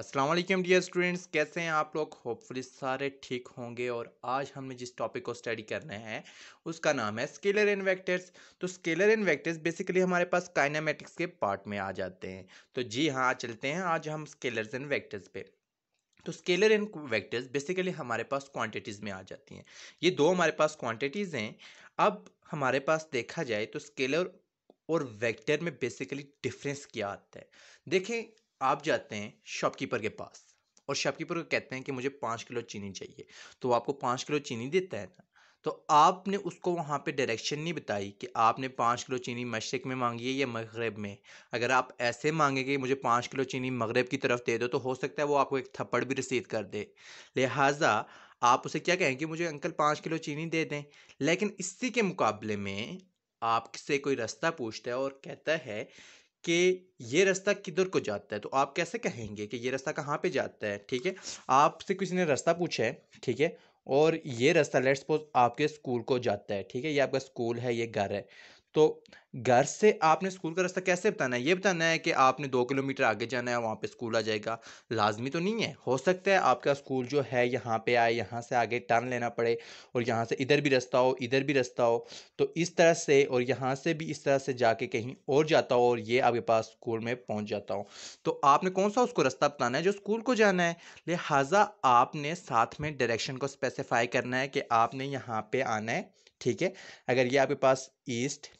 Aslam dear students कैसे हैं आप लोग होपफुली सारे ठीक होंगे और आज हमने जिस टॉपिक को स्टडी करना है उसका नाम है स्केलर एंड वेक्टर्स तो स्केलर एंड वेक्टर्स बेसिकली हमारे पास काइनामेटिक्स के पार्ट में आ जाते हैं तो जी हाँ चलते हैं आज हम स्केलर्स एंड वेक्टर्स पे तो स्केलर एंड वेक्टर्स बेसिकली हमारे पास क्वांटिटीज़ में आ जाती हैं ये दो हमारे पास क्वांटिटीज़ हैं अब हमारे पास देखा जाए तो स्केलर और वेक्टर में बेसिकली डिफरेंस क्या आता है देखें आप जाते हैं शॉपकीपर के पास और शॉपकीपर को कहते हैं कि मुझे पाँच किलो चीनी चाहिए तो वो आपको पाँच किलो चीनी देता है ना तो आपने उसको वहाँ पे डायरेक्शन नहीं बताई कि आपने पाँच किलो चीनी मशरक़ में मांगी है या मगरब में अगर आप ऐसे मांगे कि मुझे पाँच किलो चीनी मगरब की तरफ दे दो तो हो सकता है वो आपको एक थप्पड़ भी रसीद कर दे लिहाजा आप उसे क्या कहें कि मुझे अंकल पाँच किलो चीनी दे दें लेकिन इसी के मुकाबले में आपसे कोई रास्ता पूछता है और कहता है कि ये रास्ता किधर को जाता है तो आप कैसे कहेंगे कि ये रास्ता कहाँ पे जाता है ठीक है आपसे किसी ने रास्ता पूछा है ठीक है और ये रास्ता लेट्स सपोज आपके स्कूल को जाता है ठीक है ये आपका स्कूल है ये घर है तो घर से आपने स्कूल का रास्ता कैसे बताना है ये बताना है कि आपने दो किलोमीटर आगे जाना है वहाँ पे स्कूल आ जाएगा लाजमी तो नहीं है हो सकता है आपका स्कूल जो है यहाँ पे आए यहाँ से आगे टर्न लेना पड़े और यहाँ से इधर भी रास्ता हो इधर भी रास्ता हो तो इस तरह से और यहाँ से भी इस तरह से जाके कहीं और जाता हो और ये आपके पास स्कूल में पहुँच जाता हो तो आपने कौन सा उसको रास्ता बताना है जो स्कूल को जाना है लिहाजा आपने साथ में डायरेक्शन को स्पेसिफाई करना है कि आपने यहाँ पर आना है ठीक है अगर ये आपके पास east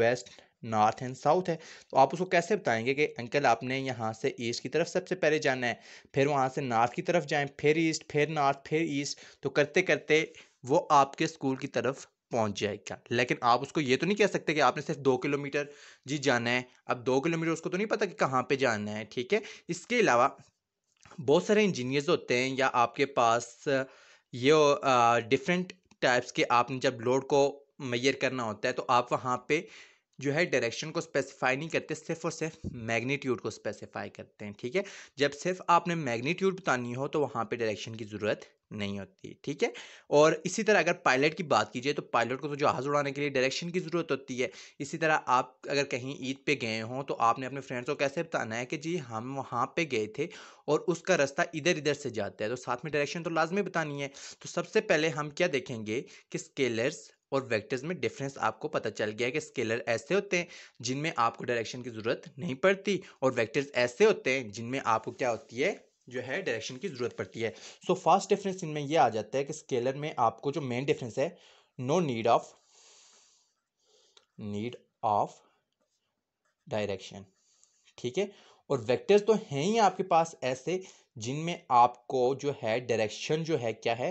west north and south है तो आप उसको कैसे बताएंगे कि अंकल आपने यहाँ से ईस्ट की तरफ सबसे पहले जाना है फिर वहाँ से नॉर्थ की तरफ जाएं फिर ईस्ट फिर नॉर्थ फिर ईस्ट तो करते करते वो आपके स्कूल की तरफ पहुँच जाएगा लेकिन आप उसको ये तो नहीं कह सकते कि आपने सिर्फ दो किलोमीटर जी जाना है अब दो किलोमीटर उसको तो नहीं पता कि कहाँ पर जाना है ठीक है इसके अलावा बहुत सारे इंजीनियर्स होते हैं या आपके पास ये डिफरेंट टाइप्स के आपने जब लोड को मैयर करना होता है तो आप वहाँ पे जो है डायरेक्शन को स्पेसिफाई नहीं करते सिर्फ और सिर्फ मैग्नीट्यूड को स्पेसिफाई करते हैं ठीक है जब सिर्फ आपने मैग्नीट्यूड बतानी हो तो वहाँ पे डायरेक्शन की ज़रूरत नहीं होती ठीक है और इसी तरह अगर पायलट की बात कीजिए तो पायलट को तो जहाज़ उड़ाने के लिए डायरेक्शन की ज़रूरत होती है इसी तरह आप अगर कहीं ईद पे गए हों तो आपने अपने फ्रेंड्स को कैसे बताना है कि जी हम वहाँ पे गए थे और उसका रास्ता इधर इधर से जाता है तो साथ में डायरेक्शन तो लाजमी बतानी है तो सबसे पहले हम क्या देखेंगे कि स्केलर्स और वेक्टर्स में डिफरेंस आपको पता चल गया है कि स्केलर ऐसे होते हैं जिनमें आपको डायरेक्शन की ज़रूरत नहीं पड़ती और वेक्टर्स ऐसे होते हैं जिनमें आपको क्या होती है जो है डायरेक्शन की ज़रूरत पड़ती है सो फर्स्ट डिफरेंस इनमें यह आ जाता है कि स्केलर में आपको जो मेन डिफरेंस है no need of need of direction ठीक है और वेक्टर्स तो हैं ही आपके पास ऐसे जिनमें आपको जो है डायरेक्शन जो है क्या है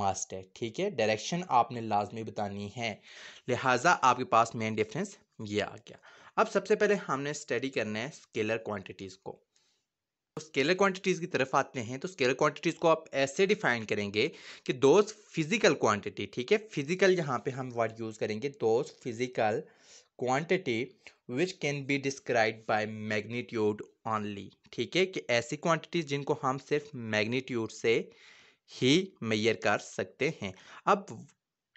मस्ट है ठीक है डायरेक्शन आपने लाजमी बतानी है लिहाजा आपके पास मेन डिफरेंस ये आ गया अब सबसे पहले हमने स्टडी करना है स्केलर क्वांटिटीज़ को तो स्केलर क्वांटिटीज़ की तरफ आते हैं तो स्केलर क्वांटिटीज़ को आप ऐसे डिफाइन करेंगे कि दोज फिज़िकल क्वांटिटी ठीक है फिज़िकल यहाँ पे हम वर्ड यूज़ करेंगे those physical quantity which can be describe by magnitude only ठीक है कि ऐसी क्वांटिटीज़ जिनको हम सिर्फ मैग्नीट्यूड से ही मैयर कर सकते हैं अब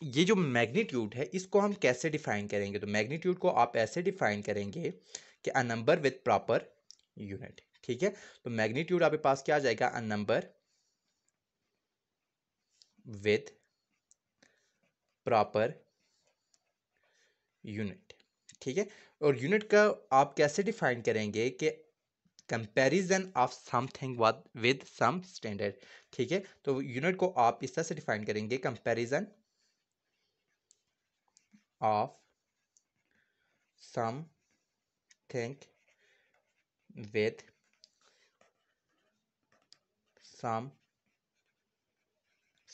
ये जो मैग्नीट्यूड है इसको हम कैसे डिफाइन करेंगे तो मैग्नीट्यूड को आप ऐसे डिफाइन करेंगे कि a number with proper unit ठीक है तो मैग्नीट्यूड आपके पास क्या आ जाएगा a number with proper unit ठीक है और यूनिट का आप कैसे डिफाइन करेंगे कि comparison of something with some standard ठीक है तो यूनिट को आप इस तरह से डिफाइन करेंगे comparison of something with some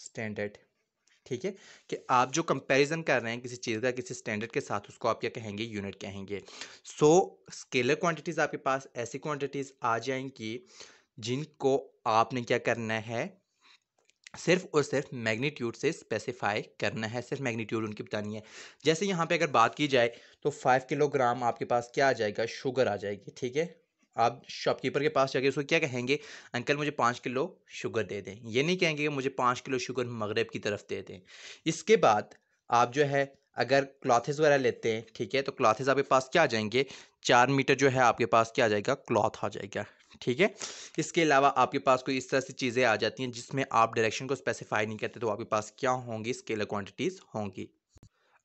standard ठीक है कि आप जो कंपैरिजन कर रहे हैं किसी चीज़ का किसी स्टैंडर्ड के साथ उसको आप क्या कहेंगे यूनिट कहेंगे सो स्केलर क्वांटिटीज़ आपके पास ऐसी क्वांटिटीज़ आ जाएंगी जिनको आपने क्या करना है सिर्फ और सिर्फ मैग्नीट्यूड से स्पेसिफाई करना है सिर्फ मैग्नीट्यूड उनकी बतानी है जैसे यहाँ पे अगर बात की जाए तो फाइव किलोग्राम आपके पास क्या आ जाएगा शुगर आ जाएगी ठीक है आप शॉपकीपर के पास जाके उसको क्या कहेंगे अंकल मुझे पाँच किलो शुगर दे दें ये नहीं कहेंगे कि मुझे पाँच किलो शुगर मगरब की तरफ दे दें इसके बाद आप जो है अगर क्लॉथेज़ वगैरह लेते हैं ठीक है तो क्लॉथेज़ आपके पास क्या आ जाएंगे चार मीटर जो है आपके पास क्या आ जाएगा क्लॉथ आ जाएगा ठीक है इसके अलावा आपके पास कोई इस तरह से चीज़ें आ जाती हैं जिसमें आप डायरेक्शन को स्पेसिफाई नहीं करते तो आपके पास क्या होंगी स्केलर क्वांटिटीज़ होंगी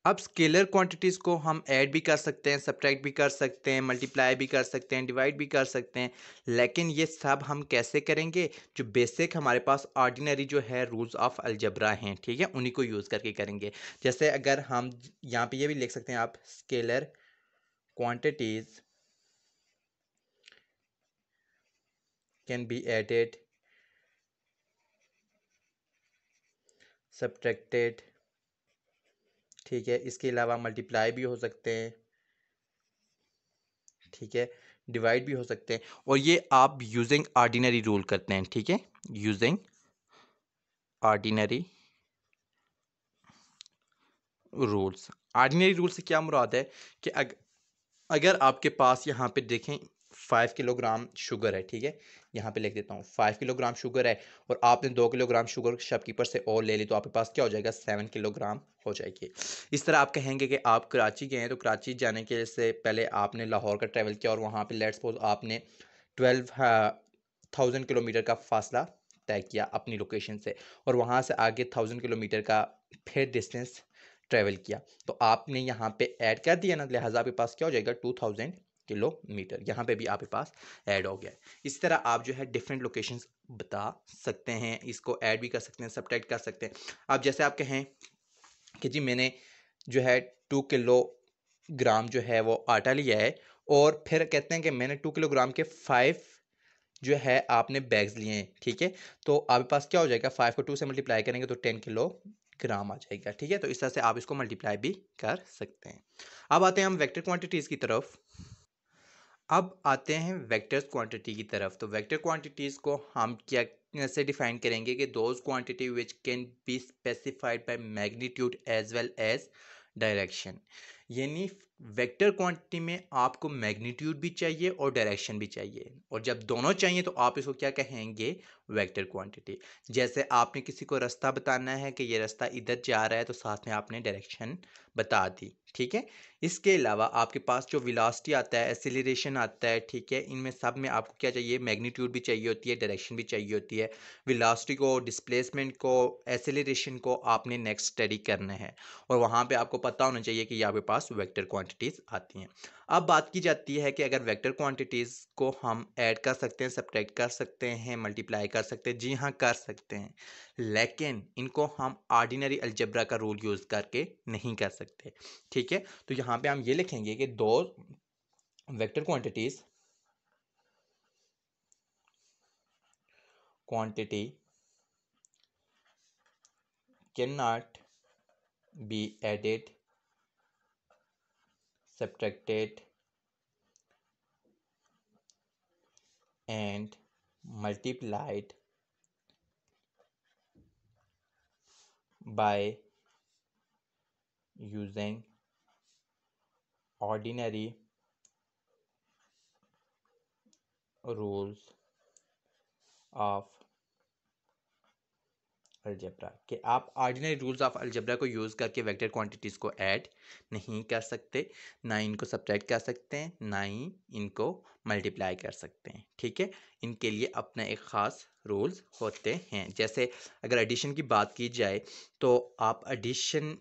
अब स्केलर क्वांटिटीज़ को हम ऐड भी कर सकते हैं सब्ट्रैक्ट भी कर सकते हैं मल्टीप्लाई भी कर सकते हैं डिवाइड भी कर सकते हैं लेकिन ये सब हम कैसे करेंगे जो बेसिक हमारे पास ऑर्डिनरी जो है रूल्स ऑफ अलजबरा हैं ठीक है उन्हीं को यूज़ करके करेंगे जैसे अगर हम यहाँ पे ये भी लिख सकते हैं आप scalar quantities can be added subtracted ठीक है इसके अलावा मल्टीप्लाई भी हो सकते हैं ठीक है डिवाइड भी हो सकते हैं और ये आप यूजिंग आर्डिनरी रूल करते हैं ठीक है using ordinary rules ordinary rule से क्या मुराद है कि अग, अगर आपके पास यहाँ पे देखें फाइव किलोग्राम शुगर है ठीक है यहाँ पे लिख देता हूँ फाइव किलोग्राम शुगर है और आपने दो किलोग्राम शुगर शॉपकीपर से और ले ली तो आपके पास क्या हो जाएगा सेवन किलोग्राम हो जाएगी इस तरह आप कहेंगे कि आप कराची गए हैं तो कराची जाने के से पहले आपने लाहौर का ट्रैवल किया और वहाँ पर लेट सपोज आपने ट्वेल्व थाउजेंड किलोमीटर का फासला तय किया अपनी लोकेशन से और वहाँ से आगे थाउजेंड किलोमीटर का फिर डिस्टेंस ट्रैवल किया तो आपने यहाँ पे ऐड कर दिया ना लिहाजा आपके पास क्या हो जाएगा टू थाउजेंड किलोमीटर यहाँ पे भी आपके पास ऐड हो गया है इस तरह आप जो है डिफरेंट लोकेशन बता सकते हैं इसको ऐड भी कर सकते हैं सब कर सकते हैं अब जैसे आप कहें कि जी मैंने जो है टू किलो ग्राम जो है वो आटा लिया है और फिर कहते हैं कि मैंने टू किलोग्राम के फाइव जो है आपने बैग्स लिए हैं ठीक है तो आपके पास क्या हो जाएगा फाइव को टू से मल्टीप्लाई करेंगे तो टेन किलो ग्राम आ जाएगा ठीक है तो इस तरह से आप इसको मल्टीप्लाई भी कर सकते हैं अब आते हैं हम वेक्टर क्वांटिटीज़ की तरफ अब आते हैं वेक्टर्स क्वांटिटी की तरफ तो वेक्टर क्वांटिटीज़ को हम क्या से डिफाइन करेंगे कि those quantity which can be specified by magnitude as well as direction यानी वेक्टर क्वांटिटी में आपको मैग्नीट्यूड भी चाहिए और डायरेक्शन भी चाहिए और जब दोनों चाहिए तो आप इसको क्या कहेंगे वेक्टर क्वांटिटी जैसे आपने किसी को रास्ता बताना है कि ये रास्ता इधर जा रहा है तो साथ में आपने डायरेक्शन बता दी ठीक है इसके अलावा आपके पास जो विलासिटी आता है एसिलेशन आता है ठीक है इनमें सब में आपको क्या चाहिए मैग्नीट्यूड भी चाहिए होती है डायरेक्शन भी चाहिए होती है विलासिटी को डिस्प्लेसमेंट को एसिलेशन को आपने नेक्स्ट स्टडी करना है और वहाँ पर आपको पता होना चाहिए कि आपके पास वैक्टर क्वान्टिटीज आती हैं अब बात की जाती है कि अगर वेक्टर क्वांटिटीज़ को हम ऐड कर सकते हैं सब्ट्रैक्ट कर सकते हैं मल्टीप्लाई कर सकते हैं जी हाँ कर सकते हैं लेकिन इनको हम आर्डिनरी अलजबरा का रूल यूज़ करके नहीं कर सकते ठीक है तो यहाँ पे हम ये लिखेंगे कि दो vector quantities quantity can not be added subtracted and multiplied by using ordinary rules of algebra कि आप ऑर्डिनरी रूल्स ऑफ अलजेब्रा को यूज़ करके वेक्टर क्वांटिटीज़ को ऐड नहीं कर सकते ना इनको सब्ट्रैक्ट कर सकते हैं ना ही इनको मल्टीप्लाई कर सकते हैं ठीक है इनके लिए अपना एक ख़ास रूल्स होते हैं जैसे अगर एडिशन की बात की जाए तो आप एडिशन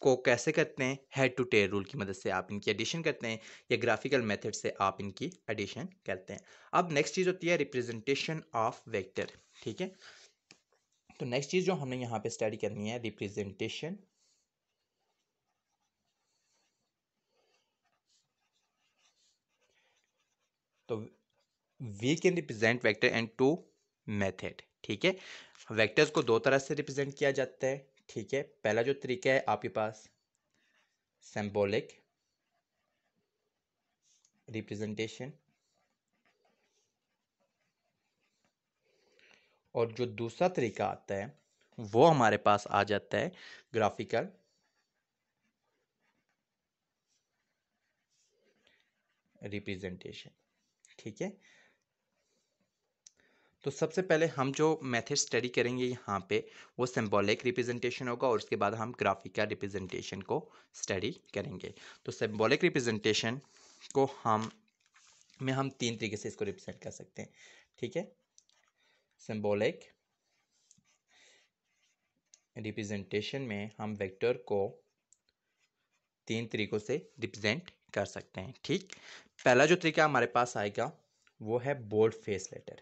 को कैसे करते हैं हेड टू टेयर रूल की मदद से आप इनकी एडिशन करते हैं या ग्राफिकल मेथड से आप इनकी एडिशन करते हैं अब नेक्स्ट चीज़ होती है रिप्रेजेंटेशन ऑफ वेक्टर ठीक है तो नेक्स्ट चीज़ जो हमने यहां पे स्टडी करनी है रिप्रेजेंटेशन तो we can represent vector and two method ठीक है वेक्टर्स को दो तरह से रिप्रेजेंट किया जाता है ठीक है पहला जो तरीका है आपके पास सिंबॉलिक रिप्रेजेंटेशन और जो दूसरा तरीका आता है वो हमारे पास आ जाता है ग्राफिकल रिप्रेजेंटेशन ठीक है तो सबसे पहले हम जो मेथड स्टडी करेंगे यहाँ पे वो सिम्बॉलिक रिप्रेजेंटेशन होगा और उसके बाद हम ग्राफिकल रिप्रेजेंटेशन को स्टडी करेंगे तो सिम्बॉलिक रिप्रेजेंटेशन को हम में हम तीन तरीके से इसको रिप्रेजेंट कर सकते हैं ठीक है सिंबॉलिक रिप्रेजेंटेशन में हम वेक्टर को तीन तरीक़ों से रिप्रेजेंट कर सकते हैं ठीक पहला जो तरीका हमारे पास आएगा वो है बोल्ड फेस लेटर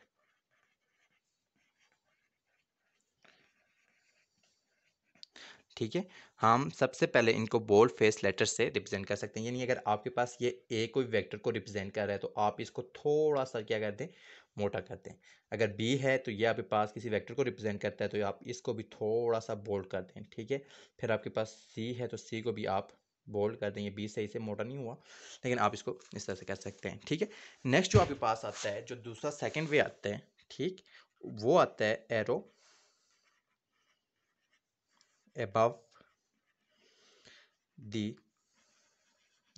ठीक है हम सबसे पहले इनको बोल्ड फेस लेटर से रिप्रेजेंट कर सकते हैं यानी अगर आपके पास ये ए कोई वेक्टर को रिप्रेजेंट कर रहा है तो आप इसको थोड़ा सा क्या कर दें मोटा करते हैं अगर बी है तो ये आपके पास किसी वेक्टर को रिप्रेजेंट करता है तो आप इसको भी थोड़ा सा बोल्ड कर दें ठीक है फिर आपके पास सी है तो सी को भी आप बोल्ड कर ये बी सही से मोटा नहीं हुआ लेकिन आप इसको इस तरह से कर सकते हैं ठीक है नेक्स्ट जो आपके पास आता है जो दूसरा सेकेंड वे आता है ठीक वो आता है एरो एबव दी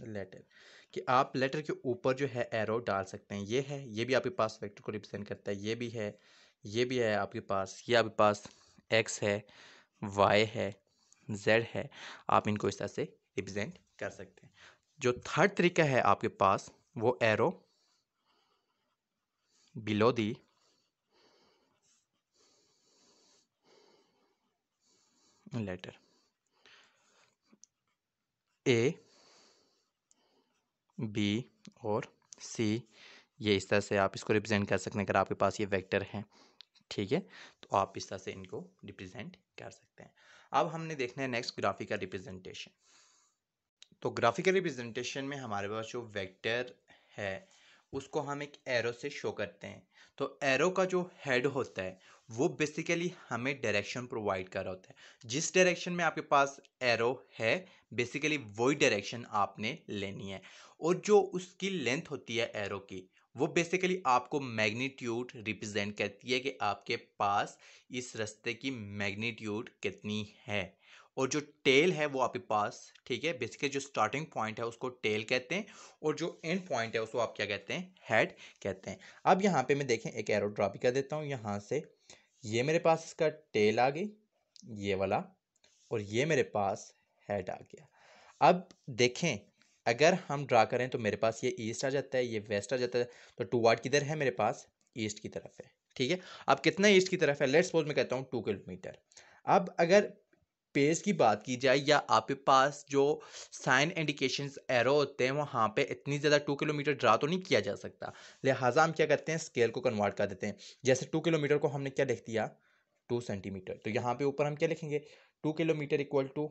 लेटर कि आप लेटर के ऊपर जो है एरो डाल सकते हैं ये है ये भी आपके पास वेक्टर को रिप्रेजेंट करता है ये भी है ये भी है आपके पास ये आपके पास एक्स है वाई है जेड है आप इनको इस तरह से रिप्रेजेंट कर सकते हैं जो थर्ड तरीका है आपके पास वो arrow below the letter A B और सी ये इस तरह से आप इसको रिप्रेजेंट कर सकते हैं अगर आपके पास ये वेक्टर हैं ठीक है तो आप इस तरह से इनको रिप्रेजेंट कर सकते हैं अब हमने देखना है नेक्स्ट ग्राफिकल रिप्रेजेंटेशन तो ग्राफिकल रिप्रेजेंटेशन में हमारे पास जो वेक्टर है उसको हम एक एरो से शो करते हैं तो एरो का जो हेड होता है वो बेसिकली हमें डायरेक्शन प्रोवाइड कर रहा होता है जिस डायरेक्शन में आपके पास एरो है बेसिकली वही डायरेक्शन आपने लेनी है और जो उसकी लेंथ होती है एरो की वो बेसिकली आपको मैग्नीट्यूड रिप्रेजेंट करती है कि आपके पास इस रास्ते की मैग्नीट्यूड कितनी है और जो टेल है वो आपके पास ठीक है बेसिकली जो स्टार्टिंग पॉइंट है उसको टेल कहते हैं और जो एंड पॉइंट है उसको आप क्या कहते हैं हेड कहते हैं अब यहाँ पे मैं देखें एक एरो ड्रा भी कर देता हूँ यहाँ से ये मेरे पास इसका टेल आ गई ये वाला और ये मेरे पास हेड आ गया अब देखें अगर हम ड्रा करें तो मेरे पास ये ईस्ट आ जाता है ये वेस्ट आ जाता है तो टू वार्ड किधर है मेरे पास ईस्ट की तरफ है ठीक है अब कितना ईस्ट की तरफ है लेट्स सपोज मैं कहता हूँ टू किलोमीटर अब अगर पेज की बात की जाए या आपके पास जो साइन इंडिकेशन एरो होते हैं वहाँ पे इतनी ज़्यादा टू किलोमीटर ड्रा तो नहीं किया जा सकता लिहाजा हम क्या करते हैं स्केल को कन्वर्ट कर देते हैं जैसे टू किलोमीटर को हमने क्या लिख दिया टू सेंटीमीटर तो यहाँ पे ऊपर हम क्या लिखेंगे two kilometre equal to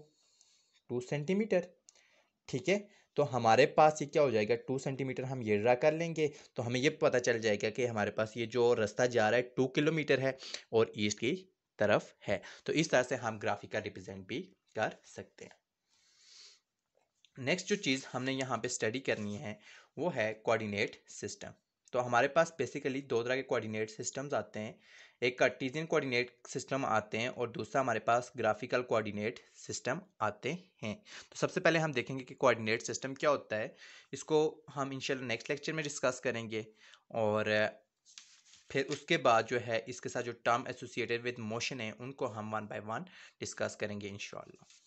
two centimetre ठीक है तो हमारे पास ये क्या हो जाएगा टू सेंटीमीटर हम ये ड्रा कर लेंगे तो हमें ये पता चल जाएगा कि हमारे पास ये जो रास्ता जा रहा है टू किलोमीटर है और ईस्ट की तरफ है तो इस तरह से हम ग्राफिक का रिप्रेजेंट भी कर सकते हैं नेक्स्ट जो चीज़ हमने यहाँ पे स्टडी करनी है वो है कोऑर्डिनेट सिस्टम तो हमारे पास बेसिकली दो तरह के कोऑर्डिनेट सिस्टम्स आते हैं एक कार्टीजियन कोऑर्डिनेट सिस्टम आते हैं और दूसरा हमारे पास ग्राफिकल कोऑर्डिनेट सिस्टम आते हैं तो सबसे पहले हम देखेंगे कि कोऑर्डिनेट सिस्टम क्या होता है इसको हम इंशाल्लाह नेक्स्ट लेक्चर में डिस्कस करेंगे और फिर उसके बाद जो है इसके साथ जो टर्म एसोसिएटेड विद मोशन है उनको हम वन बाय वन डिस्कस करेंगे इन